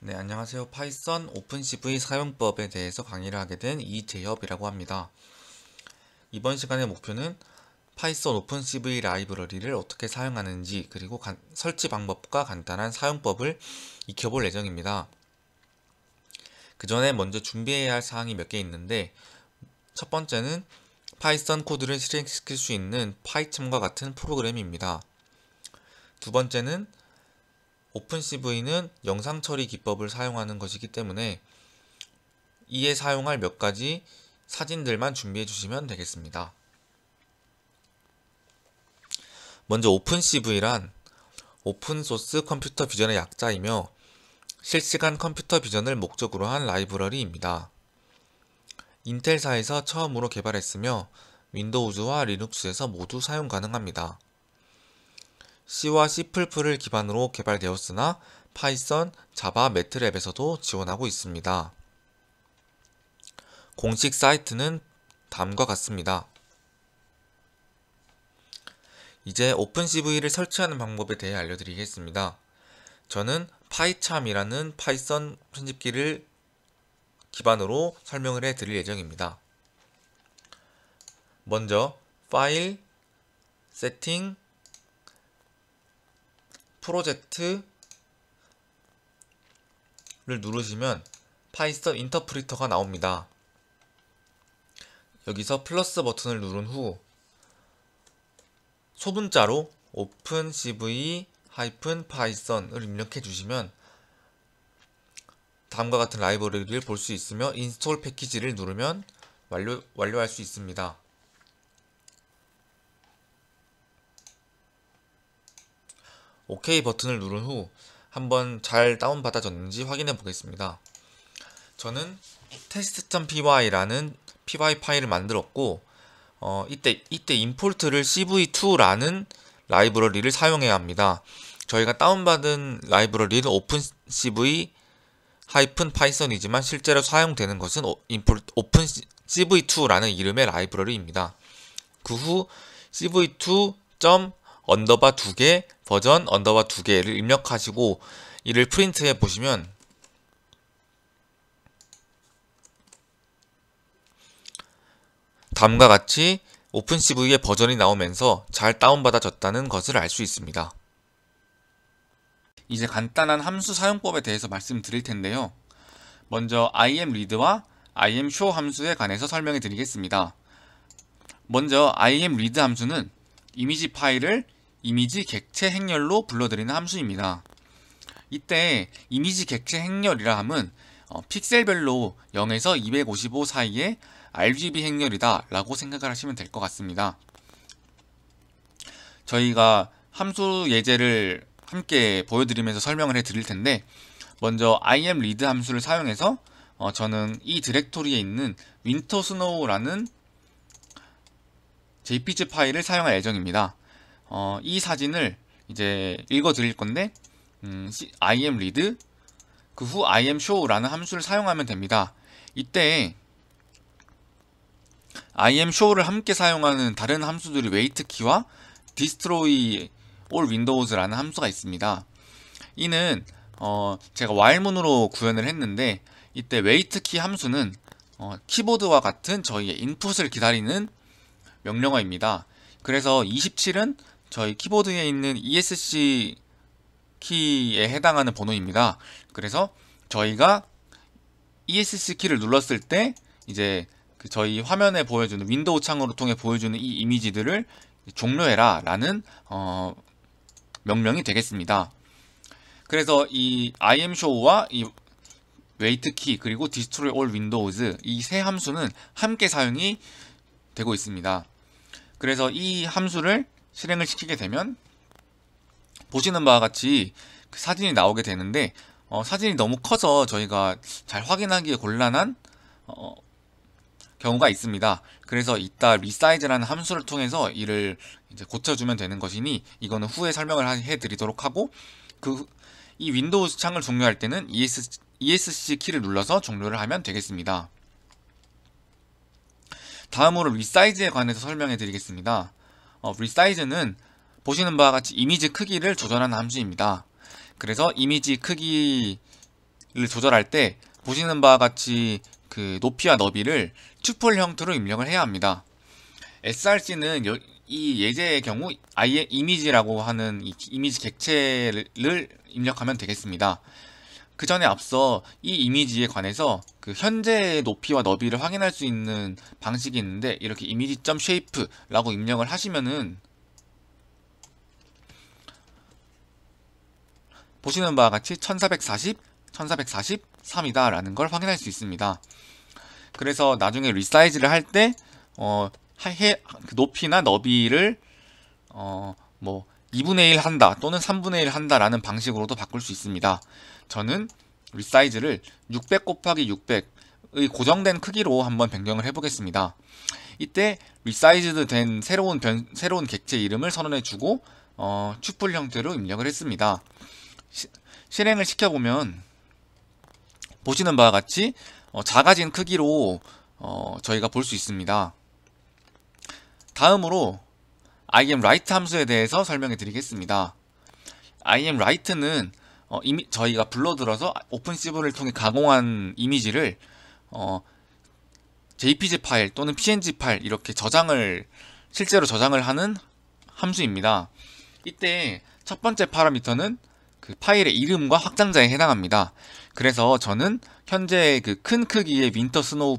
네, 안녕하세요. 파이썬 오픈CV 사용법에 대해서 강의를 하게 된 이재협이라고 합니다. 이번 시간의 목표는 파이썬 오픈CV 라이브러리를 어떻게 사용하는지 그리고 간, 설치 방법과 간단한 사용법을 익혀볼 예정입니다. 그 전에 먼저 준비해야 할 사항이 몇 개 있는데 첫 번째는 파이썬 코드를 실행시킬 수 있는 파이첨과 같은 프로그램입니다. 두 번째는 오픈CV는 영상 처리 기법을 사용하는 것이기 때문에 이에 사용할 몇 가지 사진들만 준비해 주시면 되겠습니다. 먼저 오픈CV란 오픈소스 컴퓨터 비전의 약자이며 실시간 컴퓨터 비전을 목적으로 한 라이브러리입니다. 인텔사에서 처음으로 개발했으며 윈도우즈와 리눅스에서 모두 사용 가능합니다. C와 c 을 기반으로 개발되었으나 파이썬, 자바, 매트랩에서도 지원하고 있습니다. 공식 사이트는 다음과 같습니다. 이제 오픈CV를 설치하는 방법에 대해 알려드리겠습니다. 저는 파이참이라는 파이썬 편집기를 기반으로 설명을 해 드릴 예정입니다. 먼저 파일, 세팅, 프로젝트를 누르시면 파이썬 인터프리터가 나옵니다. 여기서 플러스 버튼을 누른 후 소문자로 opencv-python을 입력해 주시면 다음과 같은 라이브러리를 볼 수 있으며 인스톨 패키지를 누르면 완료, 완료할 수 있습니다. OK 버튼을 누른 후 한번 잘 다운받아졌는지 확인해 보겠습니다. 저는 test.py라는 py 파일을 만들었고 어, 이때 이때 import를 cv2라는 라이브러리를 사용해야 합니다. 저희가 다운받은 라이브러리는 opencv 하이픈 파이썬이지만 실제로 사용되는 것은 오픈 cv2라는 이름의 라이브러리입니다. 그 후 cv2. 언더바 2개 버전 언더바 2개를 입력하시고 이를 프린트해 보시면 다음과 같이 오픈CV의 버전이 나오면서 잘 다운받아졌다는 것을 알 수 있습니다. 이제 간단한 함수 사용법에 대해서 말씀드릴 텐데요. 먼저 imread와 imshow 함수에 관해서 설명해 드리겠습니다. 먼저 imread 함수는 이미지 파일을 이미지 객체 행렬로 불러들이는 함수입니다. 이때 이미지 객체 행렬이라 함은 어, 픽셀별로 0에서 255 사이의 RGB 행렬이다 라고 생각을 하시면 될 것 같습니다. 저희가 함수 예제를 함께 보여드리면서 설명을 해드릴 텐데 먼저 imread 함수를 사용해서 어, 저는 이 디렉토리에 있는 wintersnow라는 jpg 파일을 사용할 예정입니다. 어, 이 사진을 이제 읽어 드릴 건데 음, imread 그 후 imshow라는 함수를 사용하면 됩니다. 이때 imshow를 함께 사용하는 다른 함수들이 웨이트 키와 디스트로이 a 윈도우즈라는 함수가 있습니다. 이는 어 제가 while문으로 구현을 했는데 이때 웨이트키 함수는 어 키보드와 같은 저희의 인풋을 기다리는 명령어입니다. 그래서 27은 저희 키보드에 있는 ESC 키에 해당하는 번호입니다. 그래서 저희가 ESC 키를 눌렀을 때 이제 그 저희 화면에 보여주는 윈도우 창으로 통해 보여주는 이 이미지들을 종료해라 라는 어 명명이 되겠습니다. 그래서 이 imshow와 이 waitKey 그리고 destroy all windows 이 세 함수는 함께 사용이 되고 있습니다. 그래서 이 함수를 실행을 시키게 되면 보시는 바와 같이 그 사진이 나오게 되는데 어, 사진이 너무 커서 저희가 잘 확인하기에 곤란한 어, 경우가 있습니다. 그래서 이따 resize라는 함수를 통해서 이를 이제 고쳐주면 되는 것이니 이거는 후에 설명을 해드리도록 하고 그 이 윈도우 창을 종료할 때는 ES, ESC 키를 눌러서 종료를 하면 되겠습니다. 다음으로 resize에 관해서 설명해 드리겠습니다. 어, resize는 보시는 바와 같이 이미지 크기를 조절하는 함수입니다. 그래서 이미지 크기를 조절할 때 보시는 바와 같이 그 높이와 너비를 튜플 형태로 입력을 해야 합니다. src는 이 예제의 경우 아예 이미지라고 하는 이미지 객체를 입력하면 되겠습니다. 그 전에 앞서 이 이미지에 관해서 그 현재의 높이와 너비를 확인할 수 있는 방식이 있는데 이렇게 이미지점 쉐이프라고 입력을 하시면은 보시는 바와 같이 1440, 1443이다 라는 걸 확인할 수 있습니다. 그래서 나중에 리사이즈를 할때 어, 그 높이나 너비를 어, 뭐 2분의 1 한다 또는 3분의 1 한다라는 방식으로도 바꿀 수 있습니다. 저는 리사이즈를 600 곱하기 600의 고정된 크기로 한번 변경을 해보겠습니다. 이때 리사이즈된 새로운 변, 새로운 객체 이름을 선언해주고 어, 튜플 형태로 입력을 했습니다. 시, 실행을 시켜보면 보시는 바와 같이 어, 작아진 크기로 어, 저희가 볼 수 있습니다. 다음으로 imWrite 함수에 대해서 설명해 드리겠습니다. imWrite는 어, 이미, 저희가 불러들어서 o p e n c v 를 통해 가공한 이미지를 어, JPG 파일 또는 PNG 파일 이렇게 저장을 실제로 저장을 하는 함수입니다. 이때 첫 번째 파라미터는 그 파일의 이름과 확장자에 해당합니다. 그래서 저는 현재 그 큰 크기의 윈터 스노우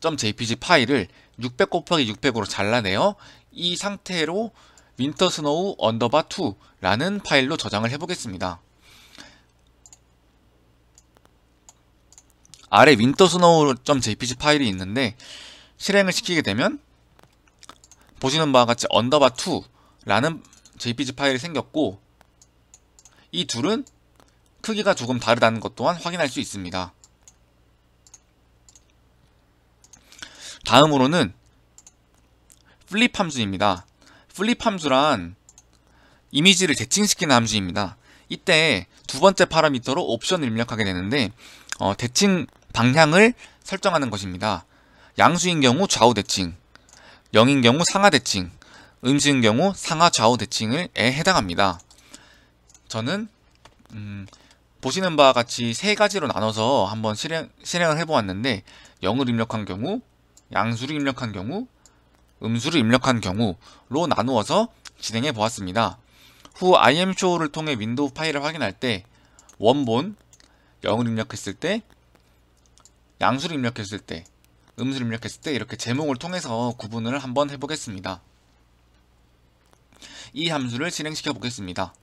.jpg 파일을 600 곱하기 600으로 잘라내어 이 상태로 윈터 스노우 언더바 2라는 파일로 저장을 해보겠습니다. 아래 윈터 스노우.jpg 파일이 있는데 실행을 시키게 되면 보시는 바와 같이 언더바 2라는 jpg 파일이 생겼고 이 둘은 크기가 조금 다르다는 것 또한 확인할 수 있습니다. 다음으로는 플립 함수입니다. 플립 함수란 이미지를 대칭시키는 함수입니다. 이때 두 번째 파라미터로 옵션을 입력하게 되는데 어, 대칭 방향을 설정하는 것입니다. 양수인 경우 좌우 대칭, 0인 경우 상하 대칭, 음수인 경우 상하 좌우 대칭에 해당합니다. 저는 음, 보시는 바와 같이 세 가지로 나눠서 한번 실행, 실행을 해보았는데 0을 입력한 경우, 양수를 입력한 경우, 음수를 입력한 경우로 나누어서 진행해 보았습니다. 후 imshow를 통해 윈도우 파일을 확인할 때 원본 0을 입력했을 때 양수를 입력했을 때 음수를 입력했을 때 이렇게 제목을 통해서 구분을 한번 해보겠습니다. 이 함수를 실행시켜 보겠습니다.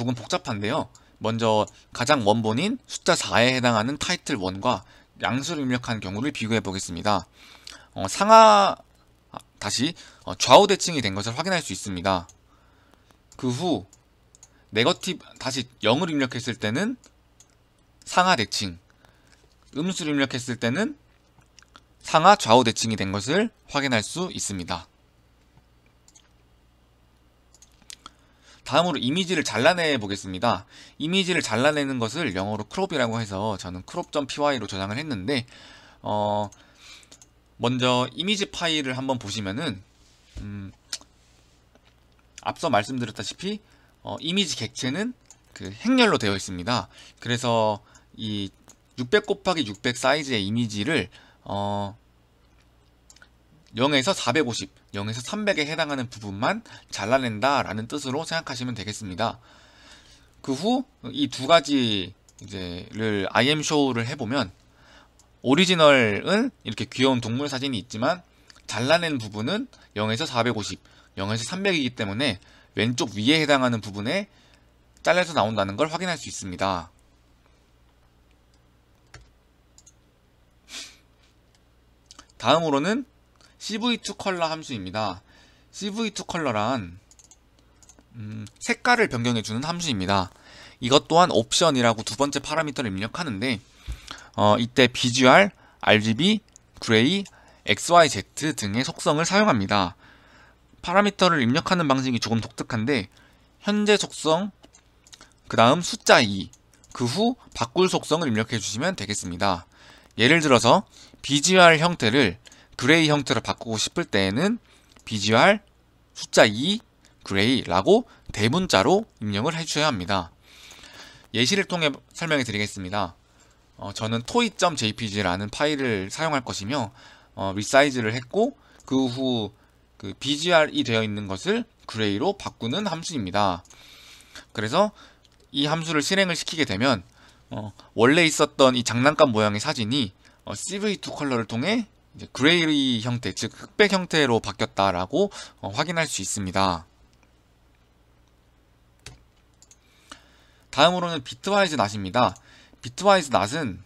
조금 복잡한데요. 먼저 가장 원본인 숫자 4에 해당하는 타이틀 1과 양수를 입력한 경우를 비교해 보겠습니다. 어, 상하 아, 다시 어, 좌우 대칭이 된 것을 확인할 수 있습니다. 그 후 네거티브 다시 0을 입력했을 때는 상하 대칭 음수를 입력했을 때는 상하 좌우 대칭이 된 것을 확인할 수 있습니다. 다음으로 이미지를 잘라내 보겠습니다. 이미지를 잘라내는 것을 영어로 크롭이라고 해서 저는 crop.py로 저장을 했는데 어 먼저 이미지 파일을 한번 보시면은 음 앞서 말씀드렸다시피 어 이미지 객체는 그 행렬로 되어 있습니다. 그래서 이 600 곱하기 600 사이즈의 이미지를 어 0에서 450, 0에서 300에 해당하는 부분만 잘라낸다라는 뜻으로 생각하시면 되겠습니다. 그 후 이 두 가지 이제를 IM 쇼를 해보면 오리지널은 이렇게 귀여운 동물 사진이 있지만 잘라낸 부분은 0에서 450, 0에서 300이기 때문에 왼쪽 위에 해당하는 부분에 잘라서 나온다는 걸 확인할 수 있습니다. 다음으로는 CV2 컬러 함수입니다. CV2 컬러란 음, 색깔을 변경해주는 함수입니다. 이것 또한 옵션이라고 두 번째 파라미터를 입력하는데 어, 이때 비주얼, RGB, 그레이, XYZ 등의 속성을 사용합니다. 파라미터를 입력하는 방식이 조금 독특한데 현재 속성, 그 다음 숫자 2, 그 후 바꿀 속성을 입력해 주시면 되겠습니다. 예를 들어서 비주얼 형태를 그레이 형태로 바꾸고 싶을 때에는 BGR 숫자 2 그레이라고 대문자로 입력을 해주셔야 합니다. 예시를 통해 설명해 드리겠습니다. 어, 저는 toy.jpg라는 파일을 사용할 것이며 어, 리사이즈를 했고 그 후 그 bgr이 그 되어 있는 것을 그레이로 바꾸는 함수입니다. 그래서 이 함수를 실행을 시키게 되면 어, 원래 있었던 이 장난감 모양의 사진이 어, CV2 컬러를 통해 이제 그레이 형태, 즉 흑백 형태로 바뀌었다라고 어, 확인할 수 있습니다. 다음으로는 비트와이즈 낫입니다. 비트와이즈 낫은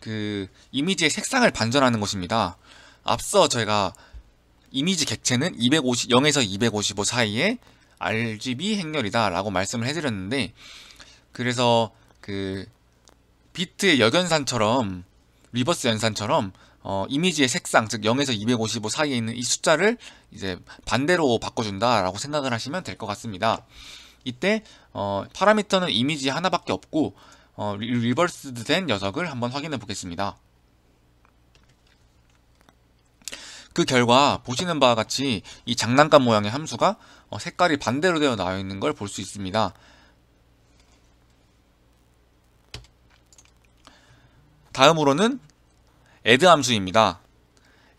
그 이미지의 색상을 반전하는 것입니다. 앞서 저희가 이미지 객체는 250, 0에서 255 사이에 RGB 행렬이다 라고 말씀을 해드렸는데 그래서 그 비트의 여견산처럼 리버스 연산처럼 어, 이미지의 색상 즉 0에서 255 사이에 있는 이 숫자를 이제 반대로 바꿔준다라고 생각을 하시면 될 것 같습니다. 이때 어, 파라미터는 이미지 하나밖에 없고 어, 리버스된 녀석을 한번 확인해 보겠습니다. 그 결과 보시는 바와 같이 이 장난감 모양의 함수가 어, 색깔이 반대로 되어 나와 있는 걸 볼 수 있습니다. 다음으로는 add 함수입니다.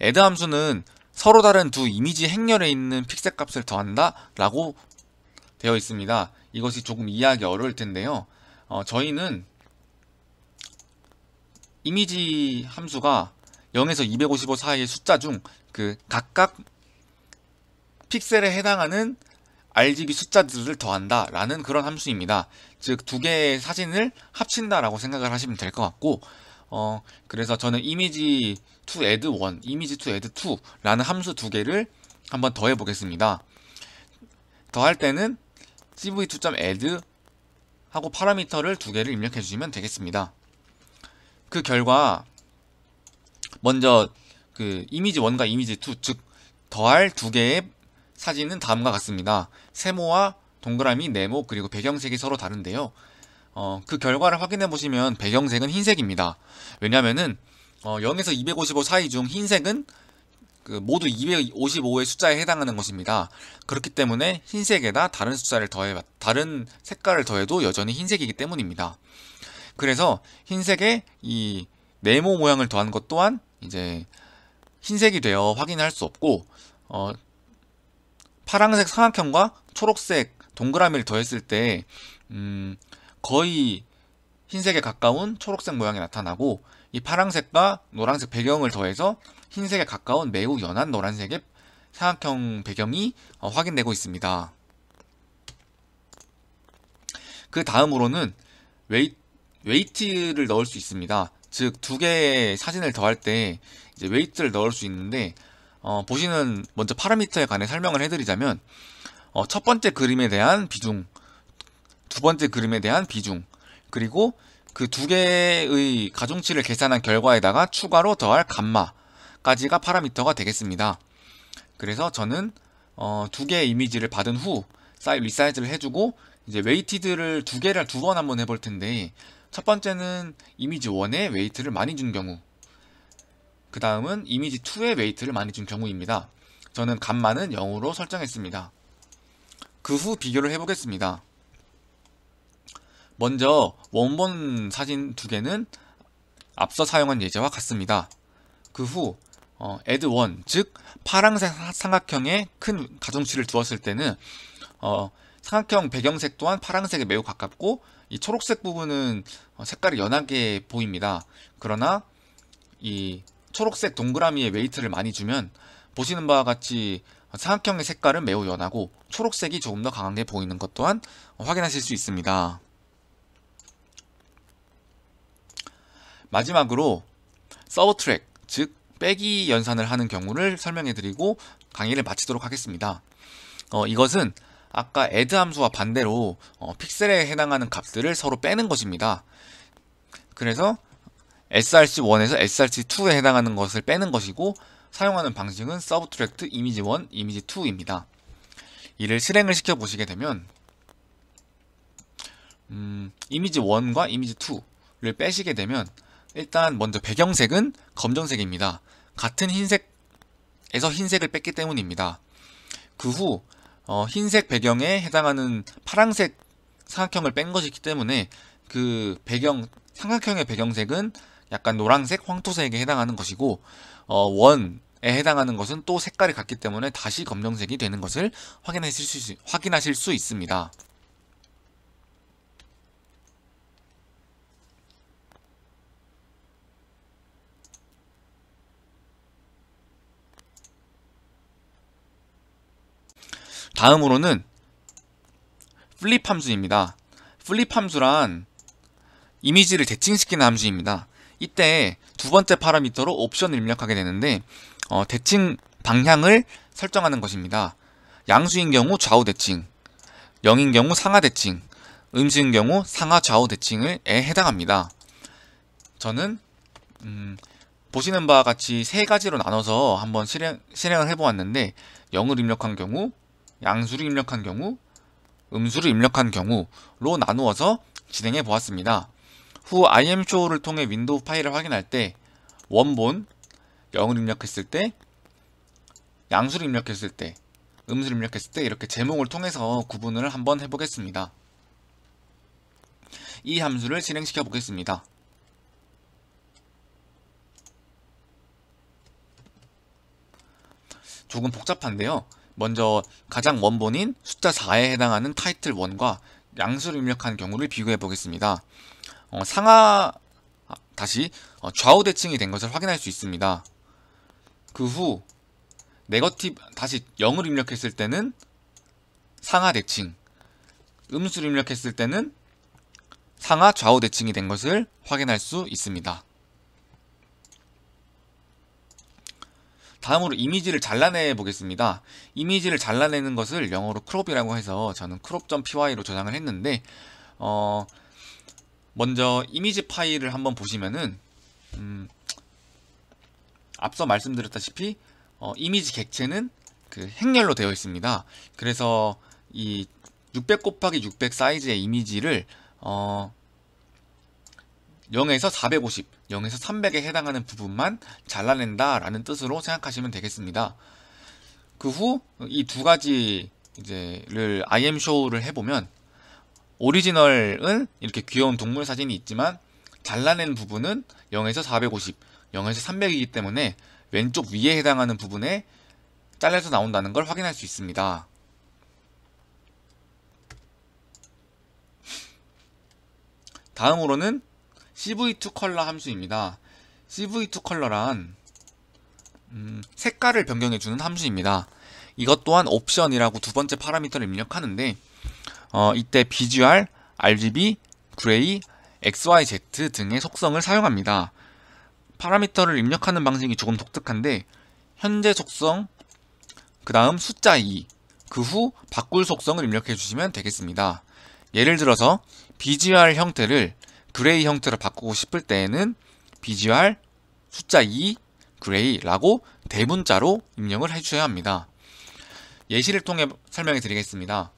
add 함수는 서로 다른 두 이미지 행렬에 있는 픽셀 값을 더한다 라고 되어 있습니다. 이것이 조금 이해하기 어려울 텐데요. 어, 저희는 이미지 함수가 0에서 255 사이의 숫자 중 그 각각 픽셀에 해당하는 RGB 숫자들을 더한다 라는 그런 함수입니다. 즉 두 개의 사진을 합친다 라고 생각을 하시면 될 것 같고 어, 그래서 저는 이미지 to add 1, 이미지 to add 2라는 함수 두 개를 한번 더해 보겠습니다. 더할 때는 cv2.add 하고 파라미터를 두 개를 입력해 주시면 되겠습니다. 그 결과 먼저 그 이미지 1과 이미지 2, 즉 더할 두 개의 사진은 다음과 같습니다. 세모와 동그라미, 네모, 그리고 배경색이 서로 다른데요. 어, 그 결과를 확인해 보시면 배경색은 흰색입니다. 왜냐면은 어, 0에서 255 사이 중 흰색은 그 모두 255의 숫자에 해당하는 것입니다. 그렇기 때문에 흰색에다 다른 숫자를 더해 다른 색깔을 더해도 여전히 흰색이기 때문입니다. 그래서 흰색에 이 네모 모양을 더한 것 또한 이제 흰색이 되어 확인할 수 없고 어, 파란색 삼각형과 초록색 동그라미를 더했을 때 음, 거의 흰색에 가까운 초록색 모양이 나타나고 이 파랑색과 노란색 배경을 더해서 흰색에 가까운 매우 연한 노란색의 사각형 배경이 어, 확인되고 있습니다. 그 다음으로는 웨이, 웨이트를 넣을 수 있습니다. 즉 두 개의 사진을 더할 때 이제 웨이트를 넣을 수 있는데 어, 보시는 먼저 파라미터에 관해 설명을 해드리자면 어, 첫 번째 그림에 대한 비중 두 번째 그림에 대한 비중, 그리고 그 두 개의 가중치를 계산한 결과에다가 추가로 더할 감마까지가 파라미터가 되겠습니다. 그래서 저는 어, 두 개의 이미지를 받은 후 사이 리사이즈를 해주고 이제 웨이티드를 두 개를 두 번 한번 해볼 텐데 첫 번째는 이미지 1에 웨이트를 많이 준 경우 그 다음은 이미지 2에 웨이트를 많이 준 경우입니다. 저는 감마는 0으로 설정했습니다. 그 후 비교를 해보겠습니다. 먼저 원본 사진 두 개는 앞서 사용한 예제와 같습니다. 그후 어, add o 즉 파랑색 삼각형에 큰 가중치를 두었을 때는 어, 삼각형 배경색 또한 파랑색에 매우 가깝고 이 초록색 부분은 어, 색깔이 연하게 보입니다. 그러나 이 초록색 동그라미에 웨이트를 많이 주면 보시는 바와 같이 삼각형의 색깔은 매우 연하고 초록색이 조금 더 강하게 보이는 것 또한 확인하실 수 있습니다. 마지막으로 서브 트랙, 즉 빼기 연산을 하는 경우를 설명해 드리고 강의를 마치도록 하겠습니다. 어, 이것은 아까 add 함수와 반대로 어, 픽셀에 해당하는 값들을 서로 빼는 것입니다. 그래서 src1에서 src2에 해당하는 것을 빼는 것이고 사용하는 방식은 subtract image1, image2입니다. 이를 실행을 시켜 보시게 되면 음, i m a 1과이미지2를 빼시게 되면 일단 먼저 배경색은 검정색입니다. 같은 흰색에서 흰색을 뺐기 때문입니다. 그 후 어, 흰색 배경에 해당하는 파란색 사각형을 뺀 것이기 때문에 그 배경 삼각형의 배경색은 약간 노란색 황토색에 해당하는 것이고 어, 원에 해당하는 것은 또 색깔이 같기 때문에 다시 검정색이 되는 것을 확인하실 수, 확인하실 수 있습니다. 다음으로는 플립 함수입니다. 플립 함수란 이미지를 대칭시키는 함수입니다. 이때 두 번째 파라미터로 옵션을 입력하게 되는데 어, 대칭 방향을 설정하는 것입니다. 양수인 경우 좌우 대칭, 0인 경우 상하 대칭, 음수인 경우 상하 좌우 대칭에 해당합니다. 저는 음, 보시는 바와 같이 세 가지로 나눠서 한번 실행, 실행을 해보았는데 0을 입력한 경우 양수를 입력한 경우, 음수를 입력한 경우로 나누어서 진행해 보았습니다. 후 imshow를 통해 윈도우 파일을 확인할 때 원본 0을 입력했을 때 양수를 입력했을 때 음수를 입력했을 때 이렇게 제목을 통해서 구분을 한번 해보겠습니다. 이 함수를 진행시켜 보겠습니다. 조금 복잡한데요. 먼저 가장 원본인 숫자 4에 해당하는 타이틀 1과 양수를 입력한 경우를 비교해 보겠습니다. 어, 상하 아, 다시 어, 좌우 대칭이 된 것을 확인할 수 있습니다. 그 후 네거티브 다시 0을 입력했을 때는 상하 대칭 음수를 입력했을 때는 상하 좌우 대칭이 된 것을 확인할 수 있습니다. 다음으로 이미지를 잘라내 보겠습니다. 이미지를 잘라내는 것을 영어로 크롭이라고 해서 저는 crop.py로 저장을 했는데 어 먼저 이미지 파일을 한번 보시면은 음 앞서 말씀드렸다시피 어 이미지 객체는 그 행렬로 되어 있습니다. 그래서 이 600 곱하기 600 사이즈의 이미지를 어 0에서 450, 0에서 300에 해당하는 부분만 잘라낸다라는 뜻으로 생각하시면 되겠습니다. 그 후 이 두 가지 이제를 IM 쇼를 해보면 오리지널은 이렇게 귀여운 동물 사진이 있지만 잘라낸 부분은 0에서 450, 0에서 300이기 때문에 왼쪽 위에 해당하는 부분에 잘라서 나온다는 걸 확인할 수 있습니다. 다음으로는 CV2 컬러 함수입니다. CV2 컬러란 음, 색깔을 변경해주는 함수입니다. 이것 또한 옵션이라고 두 번째 파라미터를 입력하는데 어, 이때 비주얼, RGB, 그레이, XYZ 등의 속성을 사용합니다. 파라미터를 입력하는 방식이 조금 독특한데 현재 속성, 그 다음 숫자 2, 그 후 바꿀 속성을 입력해 주시면 되겠습니다. 예를 들어서 비주얼 형태를 그레이 형태로 바꾸고 싶을 때에는 BGR 숫자 2 그레이라고 대문자로 입력을 해주셔야 합니다. 예시를 통해 설명해 드리겠습니다.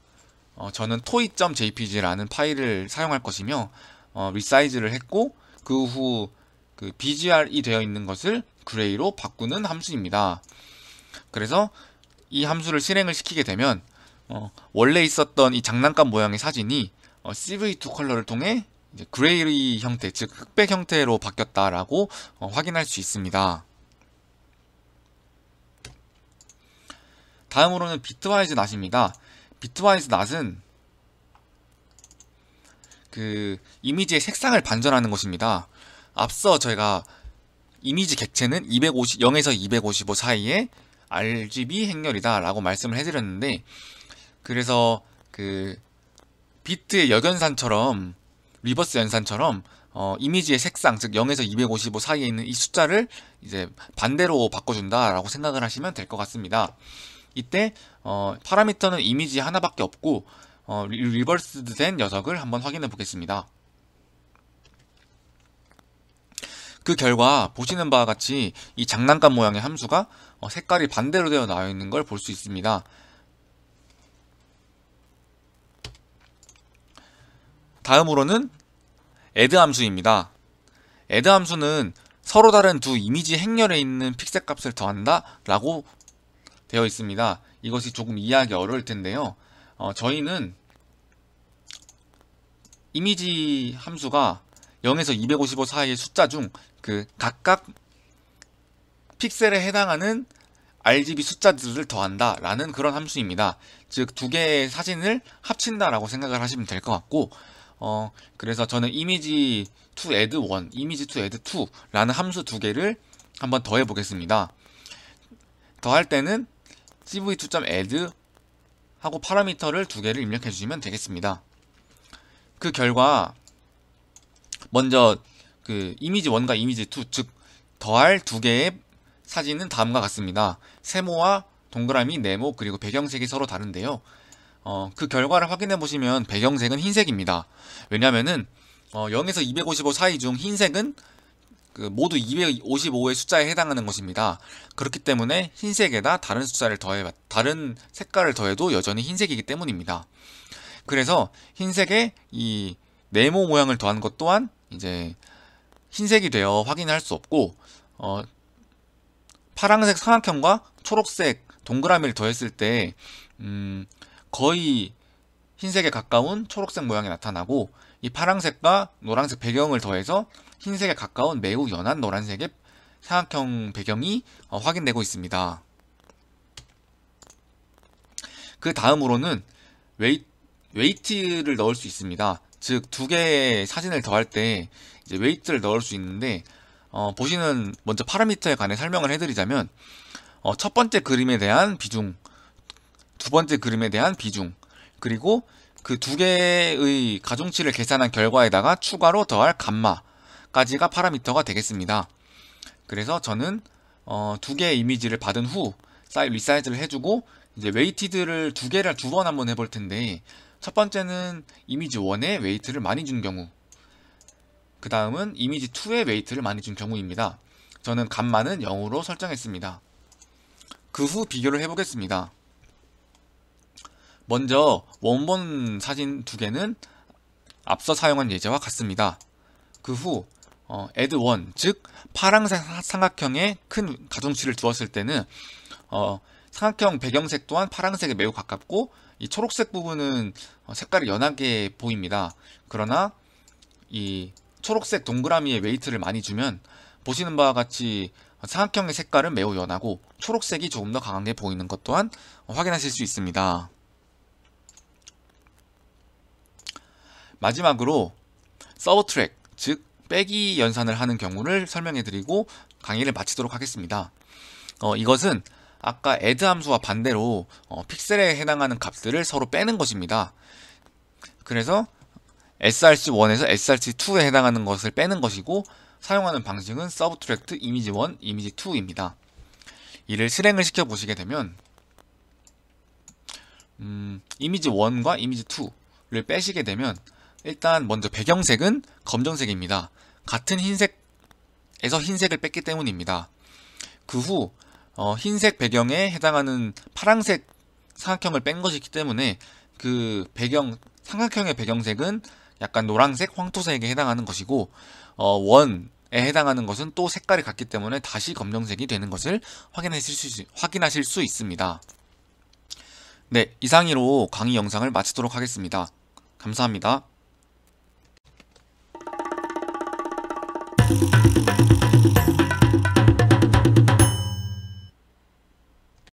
어, 저는 toy.jpg라는 파일을 사용할 것이며 어, 리사이즈를 했고 그 후 그 bgr이 그 되어 있는 것을 그레이로 바꾸는 함수입니다. 그래서 이 함수를 실행을 시키게 되면 어, 원래 있었던 이 장난감 모양의 사진이 어, CV2 컬러를 통해 이제 그레이 형태, 즉 흑백 형태로 바뀌었다라고 어, 확인할 수 있습니다. 다음으로는 비트와이즈 낫입니다. 비트와이즈 낫은 그 이미지의 색상을 반전하는 것입니다. 앞서 저희가 이미지 객체는 250, 0에서 255 사이에 RGB 행렬이다 라고 말씀을 해드렸는데 그래서 그 비트의 여견산처럼 리버스 연산처럼 어, 이미지의 색상 즉 0에서 255 사이에 있는 이 숫자를 이제 반대로 바꿔준다라고 생각을 하시면 될 것 같습니다. 이때 어, 파라미터는 이미지 하나밖에 없고 어, 리버스된 녀석을 한번 확인해 보겠습니다. 그 결과 보시는 바와 같이 이 장난감 모양의 함수가 어, 색깔이 반대로 되어 나와 있는 걸 볼 수 있습니다. 다음으로는 add 함수입니다. add 함수는 서로 다른 두 이미지 행렬에 있는 픽셀 값을 더한다 라고 되어 있습니다. 이것이 조금 이해하기 어려울 텐데요. 어, 저희는 이미지 함수가 0에서 255 사이의 숫자 중 그 각각 픽셀에 해당하는 RGB 숫자들을 더한다 라는 그런 함수입니다. 즉 두 개의 사진을 합친다 라고 생각을 하시면 될 것 같고 어, 그래서 저는 이미지 to add 1, 이미지 to add 2라는 함수 두 개를 한번 더해 보겠습니다. 더할 때는 cv2.add 하고 파라미터를 두 개를 입력해 주시면 되겠습니다. 그 결과 먼저 그 이미지 1과 이미지 2, 즉 더할 두 개의 사진은 다음과 같습니다. 세모와 동그라미, 네모, 그리고 배경색이 서로 다른데요. 어, 그 결과를 확인해 보시면 배경색은 흰색입니다. 왜냐면은 어, 0에서 255 사이 중 흰색은 그 모두 255의 숫자에 해당하는 것입니다. 그렇기 때문에 흰색에다 다른 숫자를 더해 다른 색깔을 더해도 여전히 흰색이기 때문입니다. 그래서 흰색에 이 네모 모양을 더한 것 또한 이제 흰색이 되어 확인할 수 없고 어, 파랑색 삼각형과 초록색 동그라미를 더했을 때 음, 거의 흰색에 가까운 초록색 모양이 나타나고 이 파랑색과 노란색 배경을 더해서 흰색에 가까운 매우 연한 노란색의 사각형 배경이 어, 확인되고 있습니다. 그 다음으로는 웨이, 웨이트를 넣을 수 있습니다. 즉 두 개의 사진을 더할 때 이제 웨이트를 넣을 수 있는데 어, 보시는 먼저 파라미터에 관해 설명을 해드리자면 어, 첫 번째 그림에 대한 비중 번째 그림에 대한 비중 그리고 그 두 개의 가중치를 계산한 결과에다가 추가로 더할 감마까지가 파라미터가 되겠습니다. 그래서 저는 어, 두 개의 이미지를 받은 후 사이 리사이즈를 해주고 이제 웨이티드를 두 개를 두 번 한번 해볼 텐데 첫 번째는 이미지 1에 웨이트를 많이 준 경우 그 다음은 이미지 2에 웨이트를 많이 준 경우입니다. 저는 감마는 0으로 설정했습니다. 그 후 비교를 해보겠습니다. 먼저 원본 사진 두 개는 앞서 사용한 예제와 같습니다. 그후 어, add o n 즉 파란색 삼각형에 큰 가중치를 두었을 때는 어, 삼각형 배경색 또한 파란색에 매우 가깝고 이 초록색 부분은 어, 색깔이 연하게 보입니다. 그러나 이 초록색 동그라미에 웨이트를 많이 주면 보시는 바와 같이 삼각형의 색깔은 매우 연하고 초록색이 조금 더 강하게 보이는 것 또한 확인하실 수 있습니다. 마지막으로 서브 트랙, 즉 빼기 연산을 하는 경우를 설명해드리고 강의를 마치도록 하겠습니다. 어, 이것은 아까 add 함수와 반대로 어, 픽셀에 해당하는 값들을 서로 빼는 것입니다. 그래서 src1에서 src2에 해당하는 것을 빼는 것이고 사용하는 방식은 subtract image1, image2입니다. 이를 실행을 시켜 보시게 되면 음, i m a 1과이미지2를 빼시게 되면 일단 먼저 배경색은 검정색입니다. 같은 흰색에서 흰색을 뺐기 때문입니다. 그후 어, 흰색 배경에 해당하는 파란색 삼각형을 뺀 것이기 때문에 그 배경 삼각형의 배경색은 약간 노란색, 황토색에 해당하는 것이고 어, 원에 해당하는 것은 또 색깔이 같기 때문에 다시 검정색이 되는 것을 확인하실 수, 확인하실 수 있습니다. 네, 이상으로 강의 영상을 마치도록 하겠습니다. 감사합니다.